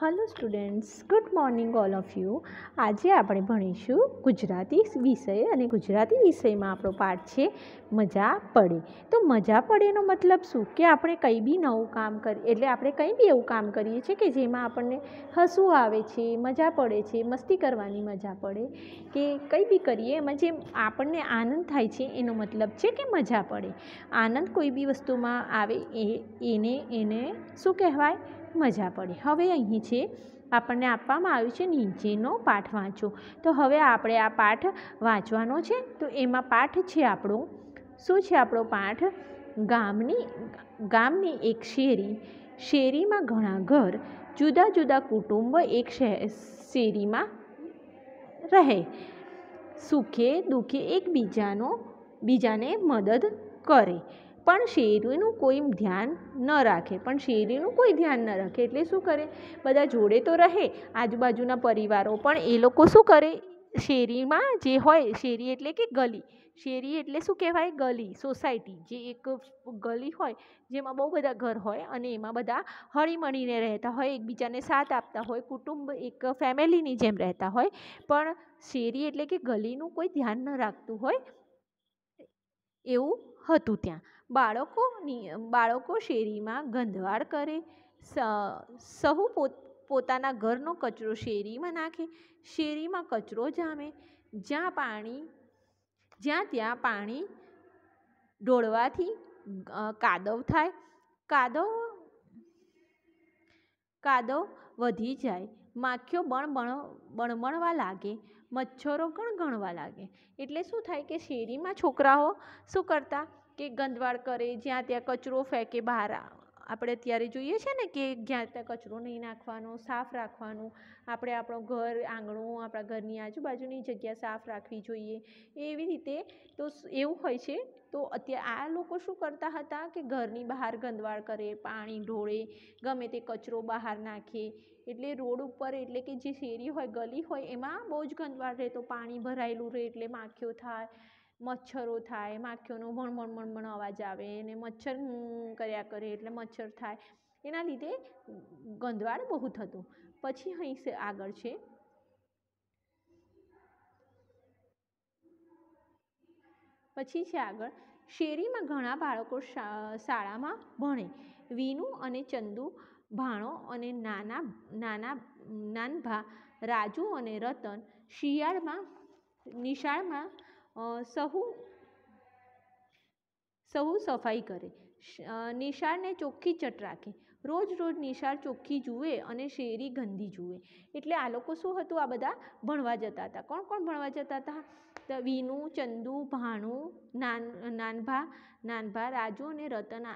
hello students good morning all of you આજે આપણે ભણીશું ગુજરાતી વિષય અને ગુજરાતી વિષયમાં આપણો પાઠ છે મજા પડે તો મજા પડેનો મતલબ શું કે આપણે કંઈ બી નવું કામ કરીએ એટલે આપણે કંઈ બી એવું કામ કરીએ છીએ કે જેમાં આપણને હસવું આવે છે મજા પડે છે મસ્તી કરવાની મજા પડે કે કંઈ બી કરીએ એમાં જે આપણને આનંદ થાય છે એનો મતલબ છે કે મજા પડે આનંદ કોઈ બી વસ્તુમાં આવે એ એને એને શું કહેવાય મજા પડે હવે અહીં છે આપણને આપવામાં આવ્યું છે નીચેનો પાઠ વાંચો તો હવે આપણે આ પાઠ વાંચવાનો છે તો એમાં પાઠ છે આપણો શું છે આપણો પાઠ ગામની ગામની એક શેરી શેરીમાં ઘણા ઘર જુદા જુદા કુટુંબ એક શેરીમાં રહે સુખે દુઃખે એકબીજાનો બીજાને મદદ કરે પણ શેરીનું કોઈ ધ્યાન ન રાખે પણ શેરીનું કોઈ ધ્યાન ન રાખે એટલે શું કરે બધા જોડે તો રહે આજુબાજુના પરિવારો પણ એ લોકો શું કરે શેરીમાં જે હોય શેરી એટલે કે ગલી શેરી એટલે શું કહેવાય ગલી સોસાયટી જે એક ગલી હોય જેમાં બહુ બધા ઘર હોય અને એમાં બધા હળીમળીને રહેતા હોય એકબીજાને સાથ આપતા હોય કુટુંબ એક ફેમિલીની જેમ રહેતા હોય પણ શેરી એટલે કે ગલીનું કોઈ ધ્યાન ન રાખતું હોય એવું હતું ત્યાં બાળકોની બાળકો શેરીમાં ગંધવાળ કરે સહુ પોત પોતાના ઘરનો કચરો શેરીમાં નાખે શેરીમાં કચરો જામે જ્યાં પાણી જ્યાં ત્યાં પાણી ઢોળવાથી કાદવ થાય કાદવ કાદવ વધી જાય માખીઓ બણ બણ બણબણવા લાગે મચ્છરો પણ ગણવા લાગે એટલે શું થાય કે શેરીમાં છોકરાઓ શું કરતા કે ગંદવાડ કરે જ્યાં ત્યાં કચરો ફેંકે બહાર આપણે અત્યારે જોઈએ છે ને કે જ્યાં ત્યાં કચરો નહીં નાખવાનો સાફ રાખવાનું આપણે આપણું ઘર આંગણું આપણા ઘરની આજુબાજુની જગ્યા સાફ રાખવી જોઈએ એવી રીતે તો એવું હોય છે તો અત્યારે આ લોકો શું કરતા હતા કે ઘરની બહાર ગંદવાળ કરે પાણી ઢોળે ગમે તે કચરો બહાર નાખે એટલે રોડ ઉપર એટલે કે જે શેરી હોય ગલી હોય એમાં બહુ જ ગંદવાડ રહે તો પાણી ભરાયેલું રહે એટલે માખીઓ થાય મચ્છરો થાય માખીઓનો ભણભણ ભણભણ અવાજ આવે અને મચ્છર કર્યા કરે એટલે મચ્છર થાય એના લીધે ગંધવાળ બહુ થતો પછી અહીં આગળ છે પછી છે આગળ શેરીમાં ઘણા બાળકો શાળામાં ભણે વિનુ અને ચંદુ ભાણો અને નાના નાના નાનભા રાજુ અને રતન શિયાળમાં નિશાળમાં સહુ સહુ સફાઈ કરે નિશાળને ચોખ્ખી ચટ રાખે રોજ રોજ નિશાળ ચોખ્ખી જુએ અને શેરી ગંદી જુએ એટલે આ લોકો શું હતું આ બધા ભણવા જતા હતા કોણ કોણ ભણવા જતા હતા વિનુ ચંદુ ભાણું નાન નાનભા નાનભા રાજુ અને રતન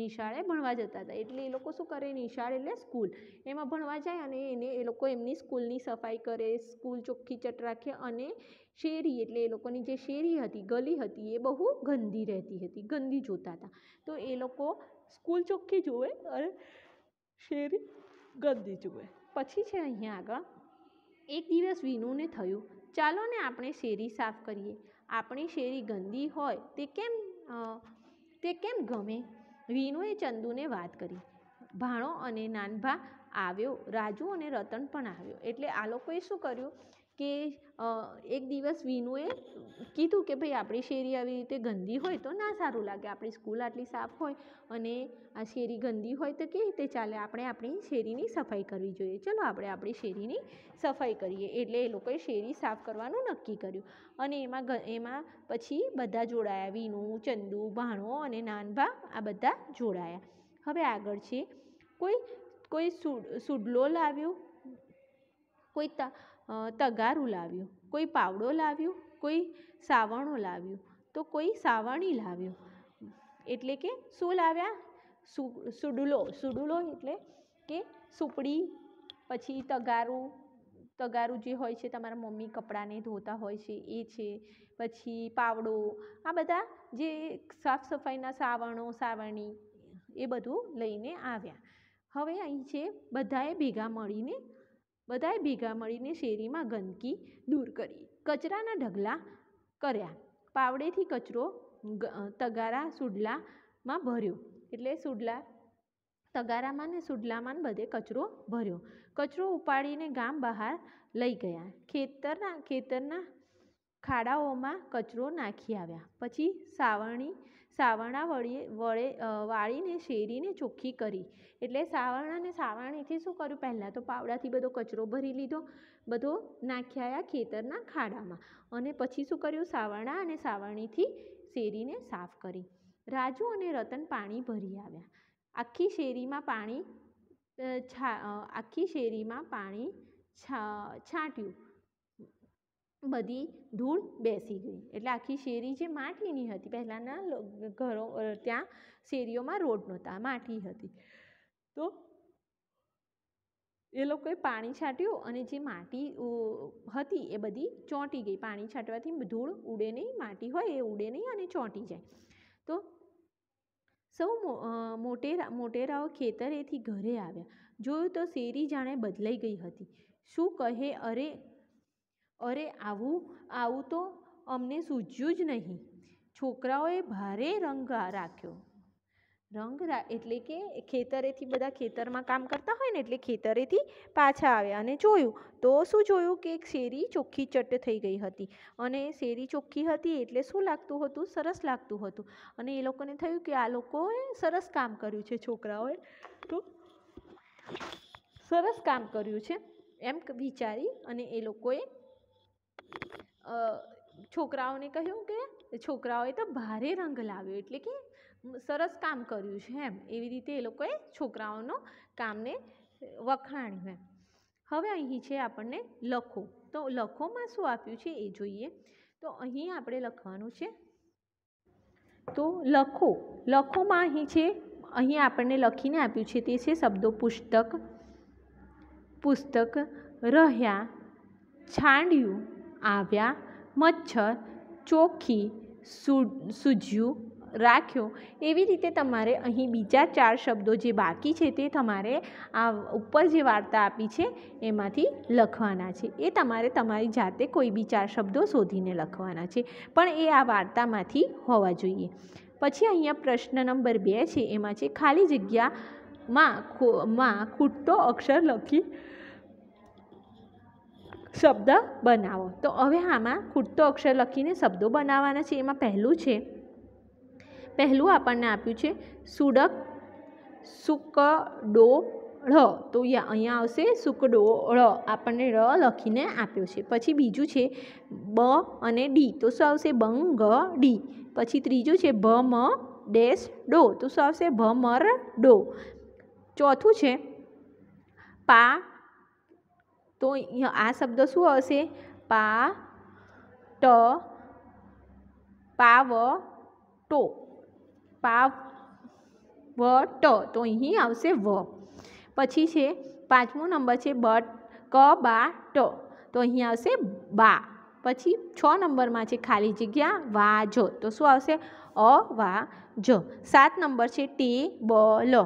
નિશાળે ભણવા જતા હતા એટલે એ લોકો શું કરે નિશાળ એટલે સ્કૂલ એમાં ભણવા જાય અને એને એ લોકો એમની સ્કૂલની સફાઈ કરે સ્કૂલ ચોખ્ખી ચટ રાખે અને શેરી એટલે એ લોકોની જે શેરી હતી ગલી હતી એ બહુ ગંદી રહેતી હતી ગંદી જોતા હતા તો એ લોકો સ્કૂલ ચોખ્ખી જુએ અને શેરી ગંદી જુએ પછી છે અહીંયા આગળ એક દિવસ વિનુને થયું ચાલો ને આપણે શેરી સાફ કરીએ આપણી શેરી ગંદી હોય તે કેમ તે કેમ ગમે વિનુએ ચંદુને વાત કરી ભાણો અને નાનભા આવ્યો રાજુ અને રતન પણ આવ્યો એટલે આ લોકોએ શું કર્યું કે એક દિવસ વિનુએ કીધું કે ભાઈ આપણી શેરી આવી રીતે ગંદી હોય તો ના સારું લાગે આપણી સ્કૂલ આટલી સાફ હોય અને આ શેરી ગંદી હોય તો કેવી રીતે ચાલે આપણે આપણી શેરીની સફાઈ કરવી જોઈએ ચલો આપણે આપણી શેરીની સફાઈ કરીએ એટલે એ લોકોએ શેરી સાફ કરવાનું નક્કી કર્યું અને એમાં એમાં પછી બધા જોડાયા વિનુ ચંદુ ભાણો અને નાનભા આ બધા જોડાયા હવે આગળ છે કોઈ કોઈ સુડલો લાવ્યો કોઈ તા તગારું લાવ્યું કોઈ પાવડો લાવ્યું કોઈ સાવણો લાવ્યું તો કોઈ સાવણી લાવ્યું એટલે કે શું લાવ્યા સુ સુડુલો સુડુલો એટલે કે સુપડી પછી તગારું તગારું જે હોય છે તમારા મમ્મી કપડાને ધોતા હોય છે એ છે પછી પાવડો આ બધા જે સાફ સફાઈના સાવણો સાવરણી એ બધું લઈને આવ્યા હવે અહીં છે બધાએ ભેગા મળીને બધાએ ભેગા મળીને શેરીમાં ગંદકી દૂર કરી કચરાના ઢગલા કર્યા પાવડેથી કચરો તગારા સુડલામાં ભર્યો એટલે સુડલા તગારામાં ને સુડલામાં બધે કચરો ભર્યો કચરો ઉપાડીને ગામ બહાર લઈ ગયા ખેતરના ખેતરના ખાડાઓમાં કચરો નાખી આવ્યા પછી સાવરણી સાવરણા વળીએ વળે વાળીને શેરીને ચોખ્ખી કરી એટલે સાવરણાને સાવરણીથી શું કર્યું પહેલાં તો પાવડાથી બધો કચરો ભરી લીધો બધો નાખ્યા ખેતરના ખાડામાં અને પછી શું કર્યું સાવરણા અને સાવરણીથી શેરીને સાફ કરી રાજુ અને રતન પાણી ભરી આવ્યા આખી શેરીમાં પાણી આખી શેરીમાં પાણી છાંટ્યું બધી ધૂળ બેસી ગઈ એટલે આખી શેરી જે માટીની હતી પહેલાંના ઘરો ત્યાં શેરીઓમાં રોડ નહોતા માટી હતી તો એ લોકોએ પાણી છાંટ્યું અને જે માટી હતી એ બધી ચોંટી ગઈ પાણી છાંટવાથી ધૂળ ઉડે નહીં માટી હોય એ ઉડે નહીં અને ચોંટી જાય તો સૌ મોટેરા મોટેરાઓ ખેતરેથી ઘરે આવ્યા જોયું તો શેરી જાણે બદલાઈ ગઈ હતી શું કહે અરે અરે આવું આવું તો અમને સૂઝ્યું જ નહીં છોકરાઓએ ભારે રંગ રાખ્યો રંગ રા એટલે કે ખેતરેથી બધા ખેતરમાં કામ કરતા હોય ને એટલે ખેતરેથી પાછા આવ્યા અને જોયું તો શું જોયું કે એક શેરી ચોખ્ખી ચટ થઈ ગઈ હતી અને શેરી ચોખ્ખી હતી એટલે શું લાગતું હતું સરસ લાગતું હતું અને એ લોકોને થયું કે આ લોકોએ સરસ કામ કર્યું છે છોકરાઓએ તો સરસ કામ કર્યું છે એમ વિચારી અને એ લોકોએ છોકરાઓને કહ્યું કે છોકરાઓએ તો ભારે રંગ લાવ્યો એટલે કે સરસ કામ કર્યું છે એમ એવી રીતે એ લોકોએ છોકરાઓનો કામને વખાણ્યું એમ હવે અહીં છે આપણને લખો તો લખોમાં શું આપ્યું છે એ જોઈએ તો અહીં આપણે લખવાનું છે તો લખો લખોમાં અહીં છે અહીં આપણને લખીને આપ્યું છે તે છે શબ્દો પુસ્તક પુસ્તક રહ્યા છાંડ્યું આવ્યા મચ્છર ચોખી સૂજ્યું રાખ્યો એવી રીતે તમારે અહીં બીજા ચાર શબ્દો જે બાકી છે તે તમારે આ ઉપર જે વાર્તા આપી છે એમાંથી લખવાના છે એ તમારે તમારી જાતે કોઈ બી ચાર શબ્દો શોધીને લખવાના છે પણ એ આ વાર્તામાંથી હોવા જોઈએ પછી અહીંયા પ્રશ્ન નંબર બે છે એમાં છે ખાલી જગ્યામાં માં ખૂટતો અક્ષર લખી શબ્દ બનાવો તો હવે આમાં ખૂટતો અક્ષર લખીને શબ્દો બનાવવાના છે એમાં પહેલું છે પહેલું આપણને આપ્યું છે સુડક સુકડો ળ તો અહીંયા આવશે સુકડો ળ આપણને ર લખીને આપ્યો છે પછી બીજું છે બ અને ડી તો શું આવશે બંગ ડી પછી ત્રીજું છે ભ મ ડેશ ડો તો શું આવશે ભ મર ડો ચોથું છે પા તો અહીંયા આ શબ્દ શું હશે પા ટ પાવ ટો પા વ ટ તો અહીં આવશે વ પછી છે પાંચમો નંબર છે બટ ક બા ટ તો અહીં આવશે બા પછી છ નંબરમાં છે ખાલી જગ્યા વા જ તો શું આવશે અ વા જ સાત નંબર છે ટે બ લ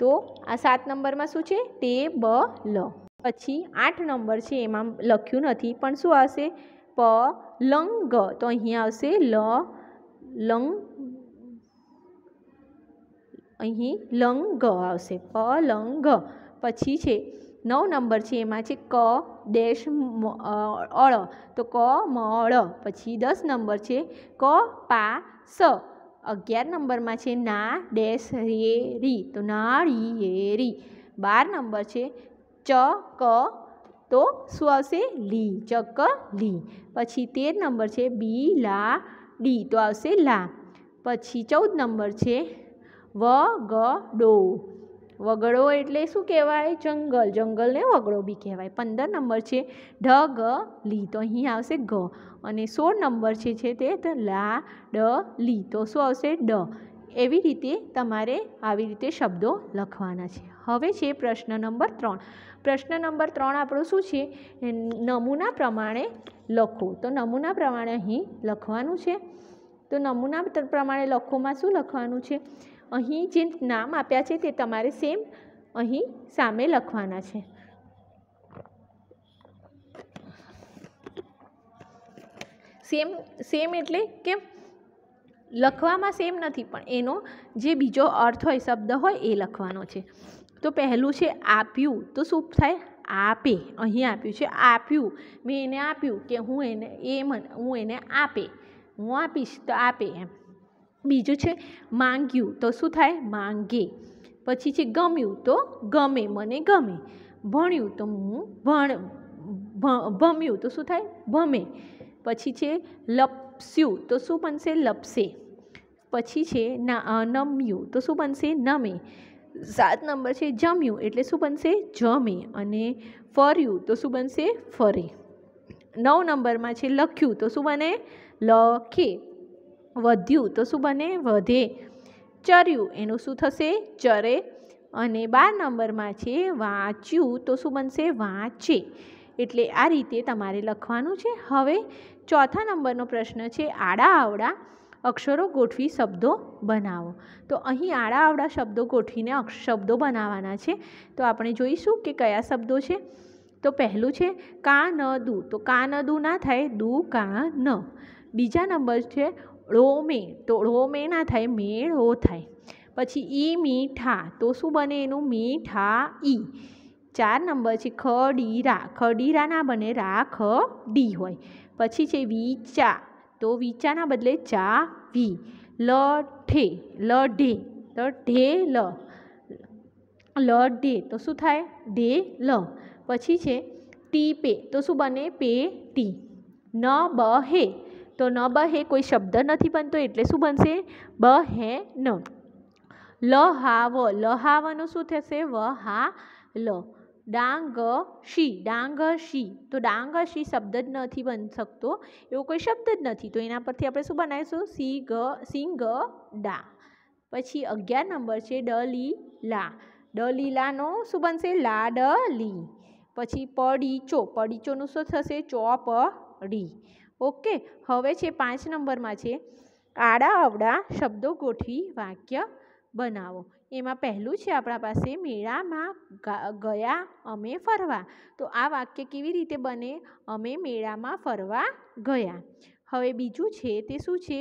તો આ સાત નંબરમાં શું છે ટે બ લ પછી આઠ નંબર છે એમાં લખ્યું નથી પણ શું આવશે પ લંગ તો અહીંયા આવશે લ લંગ અહીં લંગ આવશે પ લંગ પછી છે નવ નંબર છે એમાં છે ક ડેશ અળ તો ક મળ પછી દસ નંબર છે ક પા સ અગિયાર નંબરમાં છે ના ડેશ રે રી તો ના રી એ રી બાર નંબર છે ચ ક તો શું આવશે લી ચક લી પછી તેર નંબર છે બી લા ડી તો આવશે લા પછી ચૌદ નંબર છે વ વગડો વગડો એટલે શું કહેવાય જંગલ જંગલને વગડો બી કહેવાય પંદર નંબર છે ઢ ગ લી તો અહીં આવશે ગ અને સોળ નંબર છે છે તે લા ડ લી તો શું આવશે ડ એવી રીતે તમારે આવી રીતે શબ્દો લખવાના છે હવે છે પ્રશ્ન નંબર ત્રણ પ્રશ્ન નંબર ત્રણ આપણો શું છે નમૂના પ્રમાણે લખો તો નમૂના પ્રમાણે અહીં લખવાનું છે તો નમૂના પ્રમાણે લખોમાં શું લખવાનું છે અહીં જે નામ આપ્યા છે તે તમારે સેમ અહીં સામે લખવાના છે સેમ સેમ એટલે કે લખવામાં સેમ નથી પણ એનો જે બીજો અર્થ હોય શબ્દ હોય એ લખવાનો છે તો પહેલું છે આપ્યું તો શું થાય આપે અહીં આપ્યું છે આપ્યું મેં એને આપ્યું કે હું એને એ મને હું એને આપે હું આપીશ તો આપે એમ બીજું છે માંગ્યું તો શું થાય માંગે પછી છે ગમ્યું તો ગમે મને ગમે ભણ્યું તો હું ભણ ભમ્યું તો શું થાય ભમે પછી છે લપસ્યું તો શું બનશે લપસે પછી છે નમ્યું તો શું બનશે નમે સાત નંબર છે જમ્યું એટલે શું બનશે જમી અને ફર્યું તો શું બનશે ફરી નવ નંબરમાં છે લખ્યું તો શું બને લખે વધ્યું તો શું બને વધે ચર્યું એનું શું થશે ચરે અને બાર નંબરમાં છે વાંચ્યું તો શું બનશે વાંચે એટલે આ રીતે તમારે લખવાનું છે હવે ચોથા નંબરનો પ્રશ્ન છે આડા આવડા અક્ષરો ગોઠવી શબ્દો બનાવો તો અહીં આડા આવડા શબ્દો ગોઠવીને શબ્દો બનાવવાના છે તો આપણે જોઈશું કે કયા શબ્દો છે તો પહેલું છે કા ન દુ તો કા ન દુ ના થાય દુ કા ન બીજા નંબર છે ળો મે તો ળો મે ના થાય મેળો થાય પછી ઈ મીઠા તો શું બને એનું મીઠા ઈ ચાર નંબર છે ખડીરા ખડીરા ના બને રા ખ ડી હોય પછી છે વીચા તો વીચાના બદલે ચા વી લ ઠે લ ઢે તો ઢે લ લ ઢે તો શું થાય ઢે લ પછી છે ટી પે તો શું બને પે ટી ન બ હે તો ન બ હે કોઈ શબ્દ નથી બનતો એટલે શું બનશે બ હે ન લ હા વ લ હાવાનું શું થશે વ હા લ ડાંગ શી ડાંગ શી તો ડાંગ શી શબ્દ જ નથી બની શકતો એવો કોઈ શબ્દ જ નથી તો એના પરથી આપણે શું બનાવીશું સી ગ સિંગ ડા પછી અગિયાર નંબર છે ડ લી લા ડ લીલાનો શું બનશે લાડ લી પછી પડીચો પડીચોનું શું થશે ચોપડી ઓકે હવે છે પાંચ નંબરમાં છે આડા અવડા શબ્દો ગોઠવી વાક્ય બનાવો એમાં પહેલું છે આપણા પાસે મેળામાં ગયા અમે ફરવા તો આ વાક્ય કેવી રીતે બને અમે મેળામાં ફરવા ગયા હવે બીજું છે તે શું છે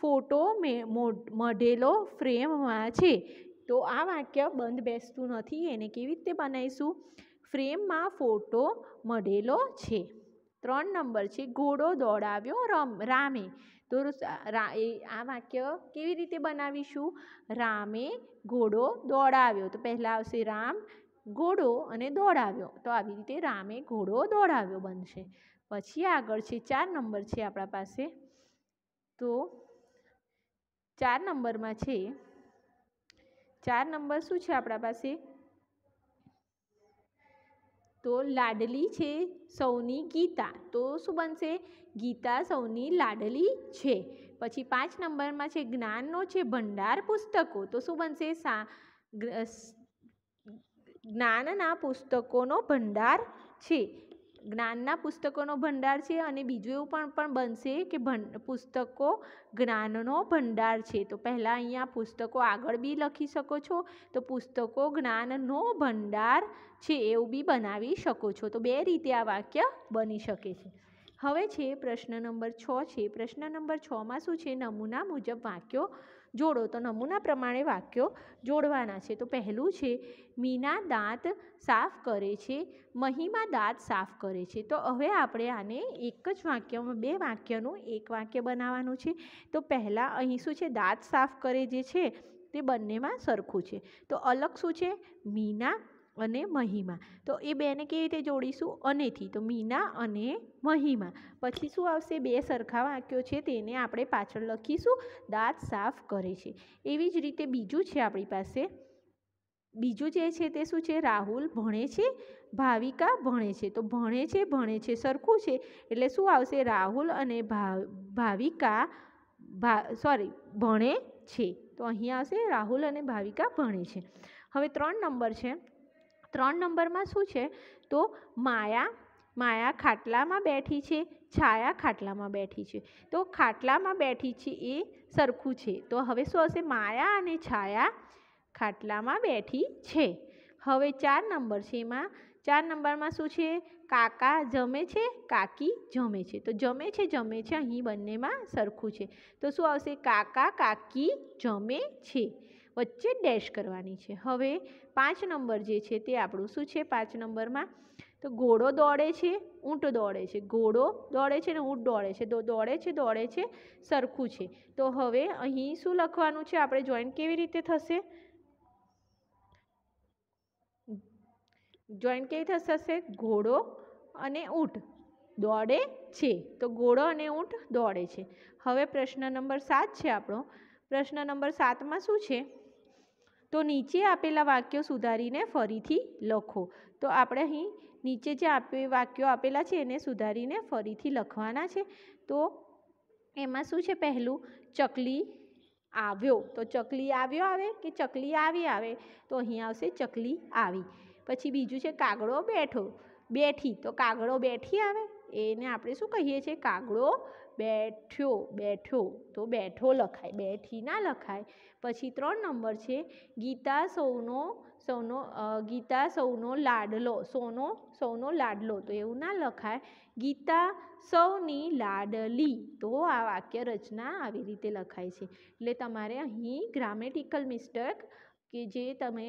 ફોટો મે મઢેલો ફ્રેમમાં છે તો આ વાક્ય બંધ બેસતું નથી એને કેવી રીતે બનાવીશું ફ્રેમમાં ફોટો મઢેલો છે ત્રણ નંબર છે ઘોડો દોડાવ્યો રમ રામે તો રા એ આ વાક્ય કેવી રીતે બનાવીશું રામે ઘોડો દોડાવ્યો તો પહેલાં આવશે રામ ઘોડો અને દોડાવ્યો તો આવી રીતે રામે ઘોડો દોડાવ્યો બનશે પછી આગળ છે ચાર નંબર છે આપણા પાસે તો ચાર નંબરમાં છે ચાર નંબર શું છે આપણા પાસે તો લાડલી છે સૌની ગીતા તો શું બનશે ગીતા સૌની લાડલી છે પછી પાંચ નંબરમાં છે જ્ઞાનનો છે ભંડાર પુસ્તકો તો શું બનશે સા જ્ઞાનના પુસ્તકોનો ભંડાર છે જ્ઞાનના પુસ્તકોનો ભંડાર છે અને બીજું એવું પણ પણ બનશે કે ભં પુસ્તકો જ્ઞાનનો ભંડાર છે તો પહેલાં અહીંયા પુસ્તકો આગળ બી લખી શકો છો તો પુસ્તકો જ્ઞાનનો ભંડાર છે એવું બી બનાવી શકો છો તો બે રીતે આ વાક્ય બની શકે છે હવે છે પ્રશ્ન નંબર છ છે પ્રશ્ન નંબર છમાં શું છે નમૂના મુજબ વાક્યો જોડો તો નમૂના પ્રમાણે વાક્યો જોડવાના છે તો પહેલું છે મીના દાંત સાફ કરે છે મહિમા દાંત સાફ કરે છે તો હવે આપણે આને એક જ વાક્યમાં બે વાક્યનું એક વાક્ય બનાવવાનું છે તો પહેલાં અહીં શું છે દાંત સાફ કરે જે છે તે બંનેમાં સરખું છે તો અલગ શું છે મીના અને મહિમા તો એ બેને કેવી રીતે જોડીશું અનેથી તો મીના અને મહિમા પછી શું આવશે બે સરખા વાક્યો છે તેને આપણે પાછળ લખીશું દાંત સાફ કરે છે એવી જ રીતે બીજું છે આપણી પાસે બીજું જે છે તે શું છે રાહુલ ભણે છે ભાવિકા ભણે છે તો ભણે છે ભણે છે સરખું છે એટલે શું આવશે રાહુલ અને ભાવિકા ભા સોરી ભણે છે તો અહીંયા આવશે રાહુલ અને ભાવિકા ભણે છે હવે ત્રણ નંબર છે ત્રણ નંબરમાં શું છે તો માયા માયા ખાટલામાં બેઠી છે છાયા ખાટલામાં બેઠી છે તો ખાટલામાં બેઠી છે એ સરખું છે તો હવે શું હશે માયા અને છાયા ખાટલામાં બેઠી છે હવે ચાર નંબર છે એમાં ચાર નંબરમાં શું છે કાકા જમે છે કાકી જમે છે તો જમે છે જમે છે અહીં બંનેમાં સરખું છે તો શું આવશે કાકા કાકી જમે છે વચ્ચે ડેશ કરવાની છે હવે પાંચ નંબર જે છે તે આપણું શું છે પાંચ નંબરમાં તો ઘોડો દોડે છે ઊંટ દોડે છે ઘોડો દોડે છે ને ઊંટ દોડે છે તો દોડે છે દોડે છે સરખું છે તો હવે અહીં શું લખવાનું છે આપણે જોઈન્ટ કેવી રીતે થશે જોઈન્ટ કેવી થશે ઘોડો અને ઊંટ દોડે છે તો ઘોડો અને ઊંટ દોડે છે હવે પ્રશ્ન નંબર સાત છે આપણો પ્રશ્ન નંબર સાતમાં શું છે તો નીચે આપેલા વાક્યો સુધારીને ફરીથી લખો તો આપણે અહીં નીચે જે આપે વાક્યો આપેલા છે એને સુધારીને ફરીથી લખવાના છે તો એમાં શું છે પહેલું ચકલી આવ્યો તો ચકલી આવ્યો આવે કે ચકલી આવી આવે તો અહીં આવશે ચકલી આવી પછી બીજું છે કાગડો બેઠો બેઠી તો કાગડો બેઠી આવે એને આપણે શું કહીએ છીએ કાગડો બેઠ્યો બેઠો તો બેઠો લખાય બેઠી ના લખાય પછી ત્રણ નંબર છે ગીતા સૌનો સૌનો ગીતા સૌનો લાડલો સોનો સૌનો લાડલો તો એવું ના લખાય ગીતા સૌની લાડલી તો આ વાક્ય રચના આવી રીતે લખાય છે એટલે તમારે અહીં ગ્રામેટિકલ મિસ્ટેક કે જે તમે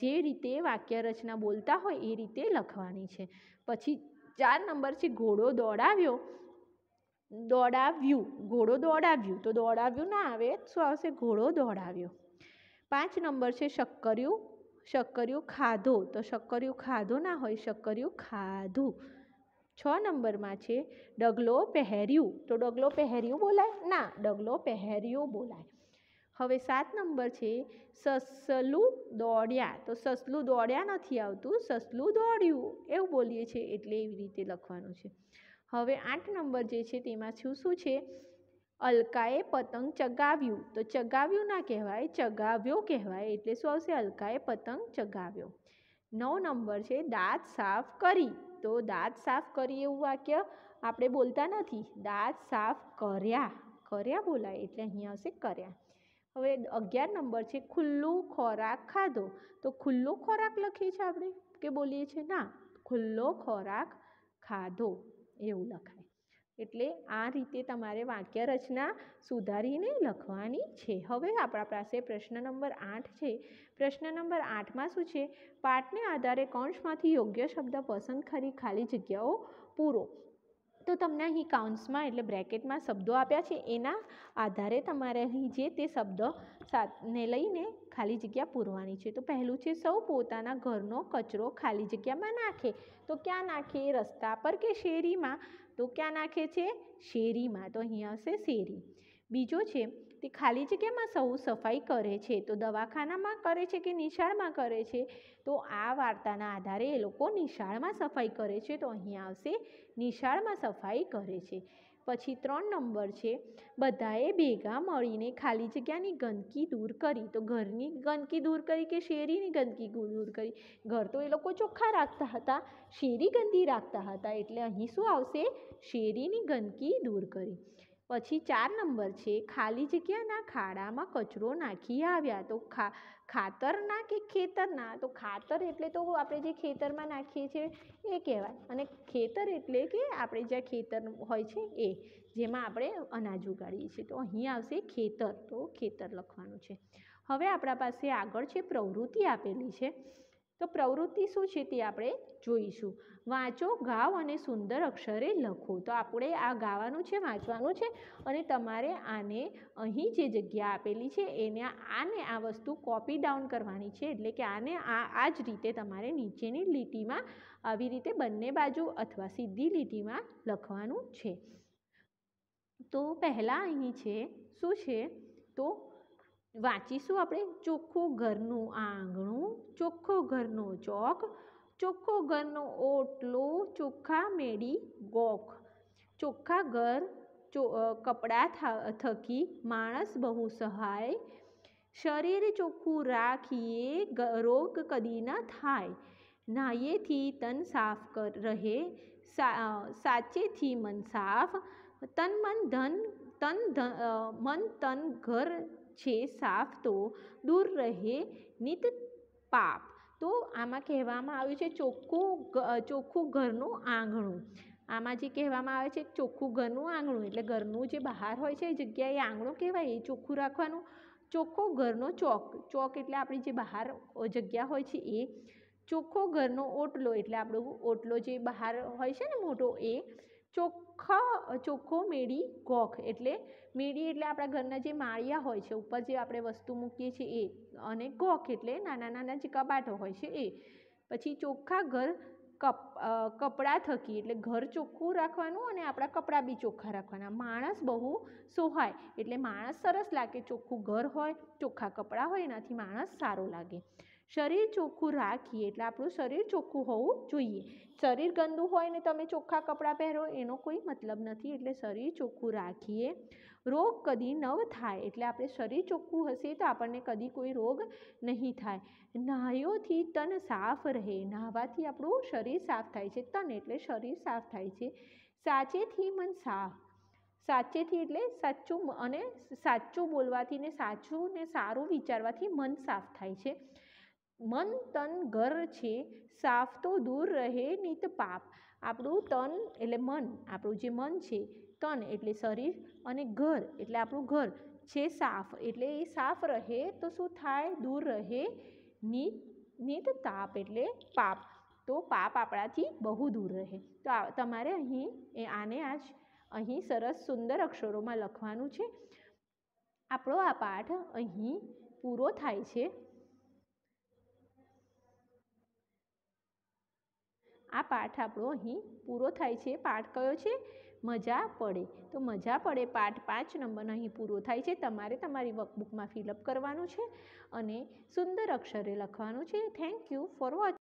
જે રીતે વાક્ય રચના બોલતા હોય એ રીતે લખવાની છે પછી ચાર નંબર છે ઘોડો દોડાવ્યો દોડાવ્યું ઘોડો દોડાવ્યું તો દોડાવ્યું ના આવે શું આવશે ઘોડો દોડાવ્યો પાંચ નંબર છે શક્કરિયું શક્કરિયું ખાધો તો શક્કરિયું ખાધો ના હોય શક્કરિયું ખાધું છ નંબરમાં છે ડગલો પહેર્યું તો ડગલો પહેર્યું બોલાય ના ડગલો પહેર્યું બોલાય હવે સાત નંબર છે સસલું દોડ્યા તો સસલું દોડ્યા નથી આવતું સસલું દોડ્યું એવું બોલીએ છીએ એટલે એવી રીતે લખવાનું છે હવે આઠ નંબર જે છે તેમાં શું શું છે અલકાએ પતંગ ચગાવ્યું તો ચગાવ્યું ના કહેવાય ચગાવ્યો કહેવાય એટલે શું આવશે અલકાએ પતંગ ચગાવ્યો નવ નંબર છે દાંત સાફ કરી તો દાંત સાફ કરી એવું વાક્ય આપણે બોલતા નથી દાંત સાફ કર્યા કર્યા બોલાય એટલે અહીંયા આવશે કર્યા હવે અગિયાર નંબર છે ખુલ્લું ખોરાક ખાધો તો ખુલ્લો ખોરાક લખીએ છીએ આપણે કે બોલીએ છીએ ના ખુલ્લો ખોરાક ખાધો એવું લખાય એટલે આ રીતે તમારે વાક્ય રચના સુધારીને લખવાની છે હવે આપણા પાસે પ્રશ્ન નંબર આઠ છે પ્રશ્ન નંબર આઠમાં શું છે પાઠને આધારે કૌંસમાંથી યોગ્ય શબ્દ પસંદ કરી ખાલી જગ્યાઓ પૂરો તો તમને અહીં કાઉન્ટ્સમાં એટલે બ્રેકેટમાં શબ્દો આપ્યા છે એના આધારે તમારે અહીં જે તે શબ્દો સાથને લઈને ખાલી જગ્યા પૂરવાની છે તો પહેલું છે સૌ પોતાના ઘરનો કચરો ખાલી જગ્યામાં નાખે તો ક્યાં નાખે રસ્તા પર કે શેરીમાં તો ક્યાં નાખે છે શેરીમાં તો અહીં હશે શેરી બીજો છે તે ખાલી જગ્યામાં સૌ સફાઈ કરે છે તો દવાખાનામાં કરે છે કે નિશાળમાં કરે છે તો આ વાર્તાના આધારે એ લોકો નિશાળમાં સફાઈ કરે છે તો અહીં આવશે નિશાળમાં સફાઈ કરે છે પછી ત્રણ નંબર છે બધાએ ભેગા મળીને ખાલી જગ્યાની ગંદકી દૂર કરી તો ઘરની ગંદકી દૂર કરી કે શેરીની ગંદકી દૂર કરી ઘર તો એ લોકો ચોખ્ખા રાખતા હતા શેરી ગંદી રાખતા હતા એટલે અહીં શું આવશે શેરીની ગંદકી દૂર કરી પછી ચાર નંબર છે ખાલી જગ્યાના ખાડામાં કચરો નાખી આવ્યા તો ખા ખાતરના કે ખેતરના તો ખાતર એટલે તો આપણે જે ખેતરમાં નાખીએ છીએ એ કહેવાય અને ખેતર એટલે કે આપણે જ્યાં ખેતર હોય છે એ જેમાં આપણે અનાજ ઉગાડીએ છીએ તો અહીં આવશે ખેતર તો ખેતર લખવાનું છે હવે આપણા પાસે આગળ છે પ્રવૃત્તિ આપેલી છે તો પ્રવૃત્તિ શું છે તે આપણે જોઈશું વાંચો ગાવ અને સુંદર અક્ષરે લખો તો આપણે આ ગાવાનું છે વાંચવાનું છે અને તમારે આને અહીં જે જગ્યા આપેલી છે એને આને આ વસ્તુ કોપી ડાઉન કરવાની છે એટલે કે આને આ આ જ રીતે તમારે નીચેની લીટીમાં આવી રીતે બંને બાજુ અથવા સીધી લીટીમાં લખવાનું છે તો પહેલાં અહીં છે શું છે તો વાંચીશું આપણે ચોખ્ખું ઘરનું આંગણું ચોખ્ખો ઘરનો ચોક ચોખ્ખો ઘરનો ઓટલો ચોખ્ખા મેળી ગોખ ચોખ્ખા ઘર ચો કપડાં થકી માણસ બહુ સહાય શરીર ચોખ્ખું રાખીએ રોગ કદી ન થાય નાહીએથી તન સાફ કર રહે સાચેથી મન સાફ તન મન ધન તન ધન મન તન ઘર છે સાફ તો દૂર રહે નિત પાપ તો આમાં કહેવામાં આવ્યું છે ચોખ્ખું ચોખ્ખું ઘરનું આંગણું આમાં જે કહેવામાં આવે છે ચોખ્ખું ઘરનું આંગણું એટલે ઘરનું જે બહાર હોય છે એ જગ્યાએ આંગણું કહેવાય એ ચોખ્ખું રાખવાનું ચોખ્ખો ઘરનો ચોક ચોક એટલે આપણી જે બહાર જગ્યા હોય છે એ ચોખ્ખો ઘરનો ઓટલો એટલે આપણો ઓટલો જે બહાર હોય છે ને મોટો એ ચોખ ખ ચોખ્ખો મેળી ગોખ એટલે મેળી એટલે આપણા ઘરના જે માળિયા હોય છે ઉપર જે આપણે વસ્તુ મૂકીએ છીએ એ અને ગોખ એટલે નાના નાના જે કબાટો હોય છે એ પછી ચોખ્ખા ઘર કપ કપડાં થકી એટલે ઘર ચોખ્ખું રાખવાનું અને આપણા કપડાં બી ચોખ્ખા રાખવાના માણસ બહુ સોહાય એટલે માણસ સરસ લાગે ચોખ્ખું ઘર હોય ચોખ્ખા કપડાં હોય એનાથી માણસ સારો લાગે શરીર ચોખ્ખું રાખીએ એટલે આપણું શરીર ચોખ્ખું હોવું જોઈએ શરીર ગંદુ હોય ને તમે ચોખ્ખા કપડાં પહેરો એનો કોઈ મતલબ નથી એટલે શરીર ચોખ્ખું રાખીએ રોગ કદી નવ થાય એટલે આપણે શરીર ચોખ્ખું હશે તો આપણને કદી કોઈ રોગ નહીં થાય નાહયોથી તન સાફ રહે નાહવાથી આપણું શરીર સાફ થાય છે તન એટલે શરીર સાફ થાય છે સાચેથી મન સાફ સાચેથી એટલે સાચું અને સાચું બોલવાથી ને સાચું ને સારું વિચારવાથી મન સાફ થાય છે મન તન ઘર છે સાફ તો દૂર રહે નિત પાપ આપણું તન એટલે મન આપણું જે મન છે તન એટલે શરીર અને ઘર એટલે આપણું ઘર છે સાફ એટલે એ સાફ રહે તો શું થાય દૂર રહે નિત નિત તાપ એટલે પાપ તો પાપ આપણાથી બહુ દૂર રહે તો તમારે અહીં એ આને આજ અહીં સરસ સુંદર અક્ષરોમાં લખવાનું છે આપણો આ પાઠ અહીં પૂરો થાય છે આ પાઠ આપણો અહીં પૂરો થાય છે પાઠ કયો છે મજા પડે તો મજા પડે પાઠ પાંચ નંબર અહીં પૂરો થાય છે તમારે તમારી વર્કબુકમાં ફિલઅપ કરવાનું છે અને સુંદર અક્ષરે લખવાનું છે થેન્ક યુ ફોર વોચ